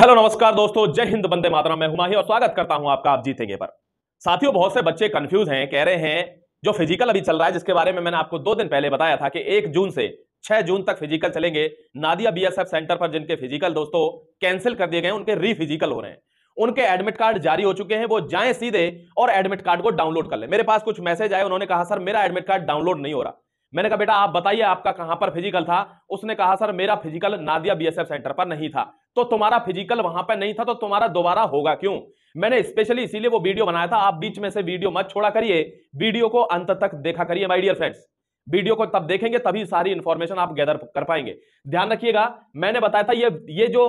hello नमस्कार दोस्तों जय हिंद बंदे मातरा मैं हुमाही और स्वागत करता हूं आपका आप जीतेंगे पर साथियों बहुत से बच्चे कंफ्यूज हैं कह रहे हैं जो फिजिकल अभी चल रहा है जिसके बारे में मैंने आपको दो दिन पहले बताया था कि एक जून से छह जून तक फिजिकल चलेंगे नादिया बीएसएफ सेंटर पर जिनके फिजिकल दोस्तों कैंसिल कर दिए गए उनके री फिजिकल हो रहे हैं उनके एडमिट कार्ड जारी हो चुके हैं वो जाए सीधे और एडमिट कार्ड को डाउनलोड कर ले मेरे पास कुछ मैसेज आए उन्होंने कहा सर मेरा एडमिट कार्ड डाउनलोड नहीं हो रहा मैंने कहा बेटा आप बताइए आपका कहां पर फिजिकल था उसने कहा सर मेरा फिजिकल नादिया बीएसएफ सेंटर पर नहीं था तो तुम्हारा फिजिकल वहां पर नहीं था तो तुम्हारा दोबारा होगा क्यों मैंने स्पेशली इसीलिए वो वीडियो बनाया था आप बीच में से वीडियो मत छोड़ा करिए वीडियो को अंत तक देखा करिए माय डियर फ्रेंड्स वीडियो को तब देखेंगे तभी सारी इंफॉर्मेशन आप गैदर कर पाएंगे ध्यान रखिएगा मैंने बताया था ये ये जो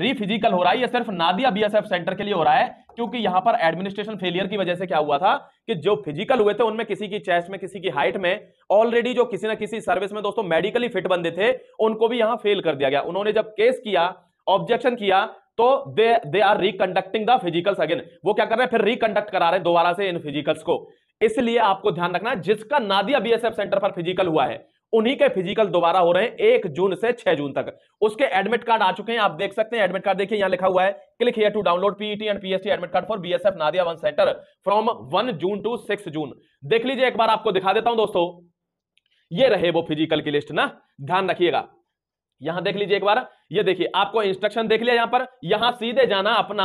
रीफिजिकल हो रहा है ये सिर्फ नादिया बीएसएफ सेंटर के लिए हो रहा है क्योंकि यहां पर एडमिनिस्ट्रेशन फेलियर की वजह से क्या हुआ था कि जो फिजिकल हुए थे उनमें किसी की चेस्ट में किसी की हाइट में ऑलरेडी जो किसी ना किसी सर्विस में दोस्तों मेडिकली फिट बंदे थे उनको भी यहां फेल कर दिया गया उन्होंने जब केस किया ऑब्जेक्शन किया तो they they are reconducting the physicals again वो क्या कर रहे हैं फिर रिकंडक्ट करा रहे हैं दोबारा से इन फिजिकल्स को इसलिए आपको ध्यान रखना जिसका नादिया बीएसएफ सेंटर पर फिजिकल हुआ है उन्हीं के फिजिकल दोबारा हो रहे हैं एक जून से छह जून तक उसके एडमिट कार्ड आ चुके हैं आप देख सकते हैं एडमिट कार्ड देखिए यहां लिखा हुआ है click here to download PET and PST admit card for BSF Nadia one centre from one June to six June देख लीजिए एक बार आपको दिखा देता हूं दोस्तों ये रहे वो फिजिकल की लिस्ट ना ध्यान रखिएगा यहां देख लीजिए एक बार ये देखिए आपको इंस्ट्रक्शन देख लिया यहां पर यहां सीधे जाना अपना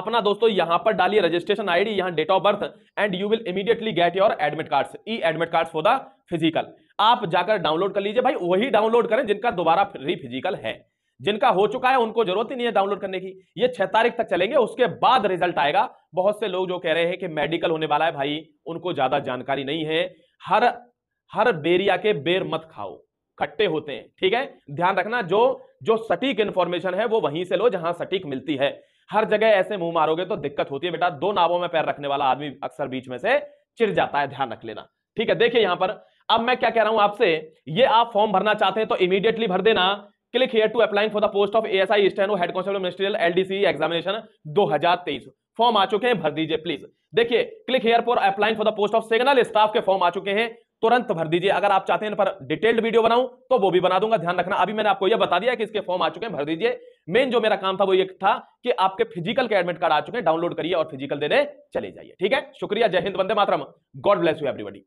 अपना दोस्तों यहां पर डालिए रजिस्ट्रेशन आईडी यहां date of birth and you will immediately get your admit cards e admit cards for the physical आप जाकर डाउनलोड कर लीजिए भाई वही डाउनलोड करें जिनका दोबारा री फिजिकल है जिनका हो चुका है उनको जरूरत ही नहीं है डाउनलोड करने की ये छह तारीख तक चलेंगे उसके बाद रिजल्ट आएगा बहुत से लोग जो कह रहे हैं कि मेडिकल होने वाला है भाई उनको ज्यादा जानकारी नहीं है हर हर बेरिया के बेर मत खाओ खट्टे होते हैं ठीक है ध्यान रखना जो जो सटीक इंफॉर्मेशन है वो वहीं से लो जहां सटीक मिलती है हर जगह ऐसे मुंह मारोगे तो दिक्कत होती है बेटा दो नावों में पैर रखने वाला आदमी अक्सर बीच में से चिर जाता है ध्यान रख लेना ठीक है देखिए यहां पर अब मैं क्या कह रहा हूं आपसे ये आप फॉर्म भरना चाहते हैं तो इमीडिएटली भर देना click here to applying for the post of ASI stand head constable ministerial LDC examination 2023 form आ चुके हैं भर दीजिए प्लीज देखिए click here for applying for the post of signal staff के फॉर्म आ चुके हैं तुरंत भर दीजिए अगर आप चाहते हैं इन पर डिटेल्ड वीडियो बनाऊं तो वो भी बना दूंगा ध्यान रखना अभी मैंने आपको ये बता दिया कि इसके फॉर्म आ चुके हैं भर दीजिए मेन जो मेरा काम था वो ये था कि आपके फिजिकल के एडमिट कार्ड आ चुके हैं डाउनलोड करिए और फिजिकल देने चले जाइए ठीक है शुक्रिया जय हिंद वंदे मातरम गॉड ब्लेस यू एवरीबडी